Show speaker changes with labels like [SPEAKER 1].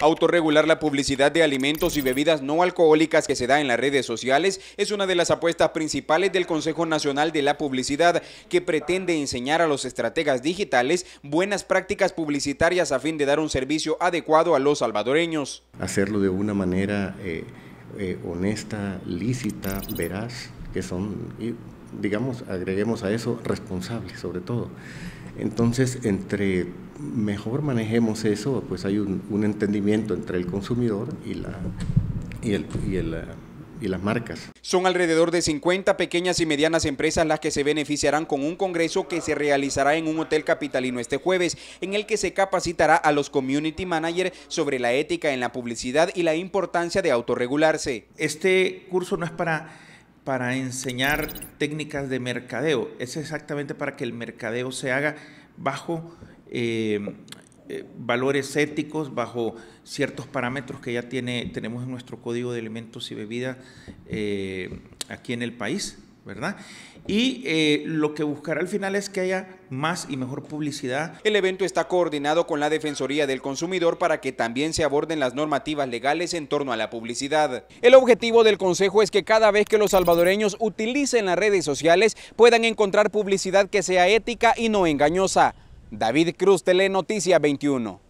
[SPEAKER 1] Autorregular la publicidad de alimentos y bebidas no alcohólicas que se da en las redes sociales es una de las apuestas principales del Consejo Nacional de la Publicidad que pretende enseñar a los estrategas digitales buenas prácticas publicitarias a fin de dar un servicio adecuado a los salvadoreños.
[SPEAKER 2] Hacerlo de una manera eh, eh, honesta, lícita, veraz, que son, digamos, agreguemos a eso responsables sobre todo. Entonces, entre mejor manejemos eso, pues hay un, entendimiento entre el consumidor y, la, y eh, las marcas.
[SPEAKER 1] Son alrededor de 50 pequeñas y medianas empresas las que se beneficiarán con un congreso que se realizará en un hotel capitalino este jueves, en el que se capacitará a los community managers sobre la ética en la publicidad y la importancia de autorregularse.
[SPEAKER 3] Este curso no es para para enseñar técnicas de mercadeo, es exactamente para que el mercadeo se haga bajo eh, eh, valores éticos bajo ciertos parámetros que ya tiene, tenemos en nuestro código de alimentos y bebidas eh, aquí en el país, ¿verdad? Y lo que buscará al final es que haya más y mejor publicidad. El evento está coordinado con la
[SPEAKER 1] Defensoría del Consumidor para que también se aborden las normativas legales en torno a la publicidad. El objetivo del consejo es que cada vez que los salvadoreños utilicen las redes sociales puedan encontrar publicidad que sea ética y no engañosa. David Cruz, Noticia 21.